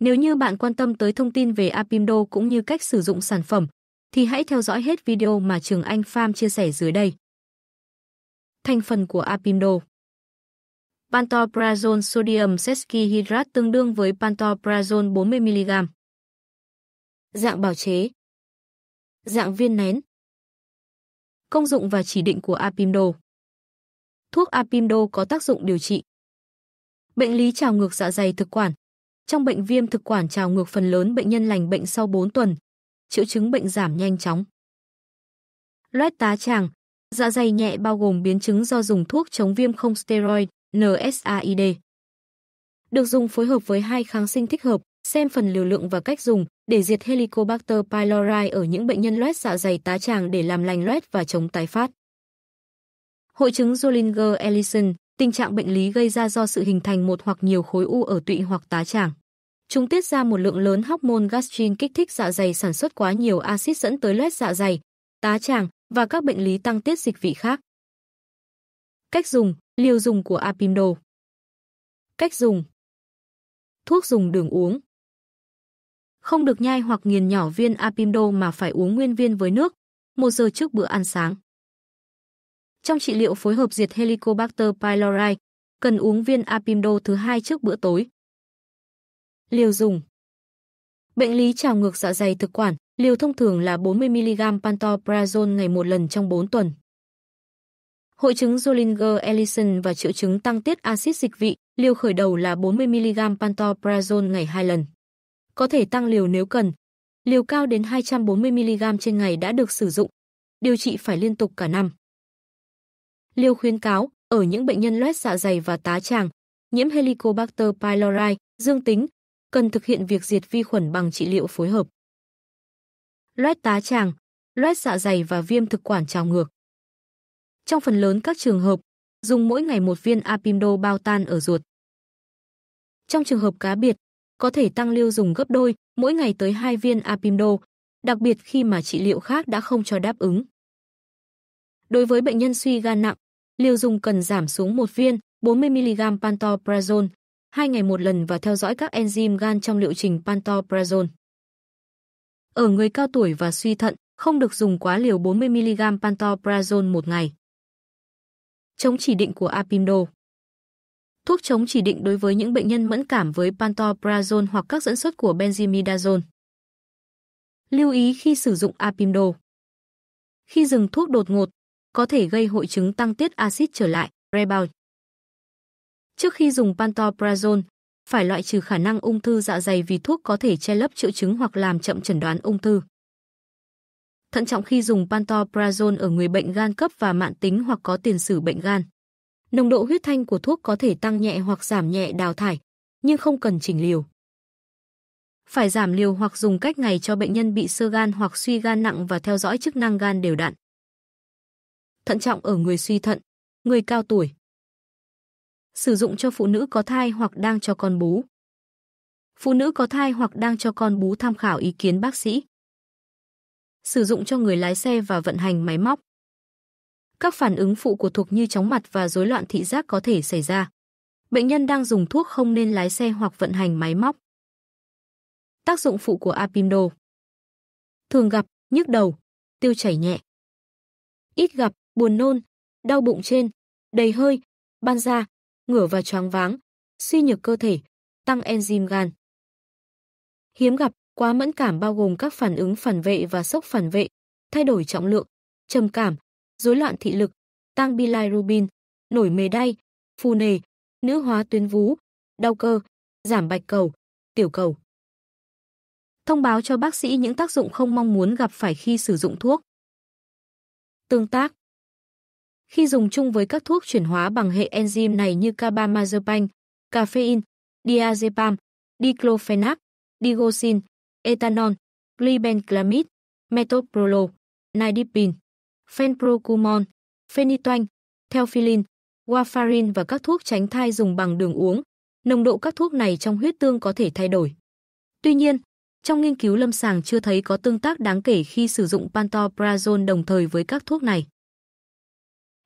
Nếu như bạn quan tâm tới thông tin về Apimdo cũng như cách sử dụng sản phẩm, thì hãy theo dõi hết video mà Trường Anh Farm chia sẻ dưới đây. Thành phần của Apimdo Pantoprazole sodium sesquihydrat tương đương với pantoprazole 40mg. Dạng bào chế Dạng viên nén Công dụng và chỉ định của Apimdo Thuốc Apimdo có tác dụng điều trị Bệnh lý trào ngược dạ dày thực quản trong bệnh viêm thực quản trào ngược phần lớn bệnh nhân lành bệnh sau 4 tuần, triệu chứng bệnh giảm nhanh chóng. Loét tá tràng, dạ dày nhẹ bao gồm biến chứng do dùng thuốc chống viêm không steroid, NSAID. Được dùng phối hợp với hai kháng sinh thích hợp, xem phần liều lượng và cách dùng để diệt Helicobacter pylori ở những bệnh nhân loét dạ dày tá tràng để làm lành loét và chống tái phát. Hội chứng Zollinger-Ellison, tình trạng bệnh lý gây ra do sự hình thành một hoặc nhiều khối u ở tụy hoặc tá tràng. Chúng tiết ra một lượng lớn hormone gastrin kích thích dạ dày sản xuất quá nhiều axit dẫn tới loét dạ dày, tá tràng và các bệnh lý tăng tiết dịch vị khác. Cách dùng, liều dùng của Apimdo. Cách dùng. Thuốc dùng đường uống. Không được nhai hoặc nghiền nhỏ viên Apimdo mà phải uống nguyên viên với nước, một giờ trước bữa ăn sáng. Trong trị liệu phối hợp diệt Helicobacter pylori, cần uống viên Apimdo thứ hai trước bữa tối. Liều dùng Bệnh lý trào ngược dạ dày thực quản, liều thông thường là 40mg pantoprazole ngày một lần trong 4 tuần. Hội chứng Zollinger-Ellison và triệu chứng tăng tiết axit dịch vị, liều khởi đầu là 40mg pantoprazole ngày 2 lần. Có thể tăng liều nếu cần. Liều cao đến 240mg trên ngày đã được sử dụng. Điều trị phải liên tục cả năm. Liều khuyến cáo, ở những bệnh nhân loét dạ dày và tá tràng, nhiễm Helicobacter pylori, dương tính, cần thực hiện việc diệt vi khuẩn bằng trị liệu phối hợp. Loét tá tràng, loét dạ dày và viêm thực quản trào ngược. Trong phần lớn các trường hợp, dùng mỗi ngày một viên apimdo bao tan ở ruột. Trong trường hợp cá biệt, có thể tăng liêu dùng gấp đôi, mỗi ngày tới 2 viên apimdo, đặc biệt khi mà trị liệu khác đã không cho đáp ứng. Đối với bệnh nhân suy gan nặng, liều dùng cần giảm xuống một viên 40mg pantoprazole hai ngày một lần và theo dõi các enzyme gan trong liệu trình pantoprazole. Ở người cao tuổi và suy thận, không được dùng quá liều 40mg pantoprazole một ngày. Chống chỉ định của Apimdo Thuốc chống chỉ định đối với những bệnh nhân mẫn cảm với pantoprazole hoặc các dẫn xuất của benzimidazole. Lưu ý khi sử dụng Apimdo Khi dừng thuốc đột ngột, có thể gây hội chứng tăng tiết axit trở lại, rebound. Trước khi dùng pantoprazole, phải loại trừ khả năng ung thư dạ dày vì thuốc có thể che lấp triệu chứng hoặc làm chậm chẩn đoán ung thư. Thận trọng khi dùng pantoprazole ở người bệnh gan cấp và mạn tính hoặc có tiền sử bệnh gan. Nồng độ huyết thanh của thuốc có thể tăng nhẹ hoặc giảm nhẹ đào thải, nhưng không cần chỉnh liều. Phải giảm liều hoặc dùng cách ngày cho bệnh nhân bị sơ gan hoặc suy gan nặng và theo dõi chức năng gan đều đặn. Thận trọng ở người suy thận, người cao tuổi sử dụng cho phụ nữ có thai hoặc đang cho con bú. Phụ nữ có thai hoặc đang cho con bú tham khảo ý kiến bác sĩ. Sử dụng cho người lái xe và vận hành máy móc. Các phản ứng phụ của thuộc như chóng mặt và rối loạn thị giác có thể xảy ra. Bệnh nhân đang dùng thuốc không nên lái xe hoặc vận hành máy móc. Tác dụng phụ của Apimdo Thường gặp, nhức đầu, tiêu chảy nhẹ. Ít gặp, buồn nôn, đau bụng trên, đầy hơi, ban da, ngửa và choáng váng, suy nhược cơ thể, tăng enzyme gan. Hiếm gặp, quá mẫn cảm bao gồm các phản ứng phản vệ và sốc phản vệ, thay đổi trọng lượng, trầm cảm, rối loạn thị lực, tăng bilirubin, nổi mề đay, phù nề, nữ hóa tuyến vú, đau cơ, giảm bạch cầu, tiểu cầu. Thông báo cho bác sĩ những tác dụng không mong muốn gặp phải khi sử dụng thuốc. Tương tác khi dùng chung với các thuốc chuyển hóa bằng hệ enzyme này như carbamazepine, caffeine, diazepam, diclofenac, digoxin, ethanol, glibenclamide, metoprolol, nidipine, fenprocumon, phenytoin, theophylline, warfarin và các thuốc tránh thai dùng bằng đường uống, nồng độ các thuốc này trong huyết tương có thể thay đổi. Tuy nhiên, trong nghiên cứu lâm sàng chưa thấy có tương tác đáng kể khi sử dụng pantoprazole đồng thời với các thuốc này.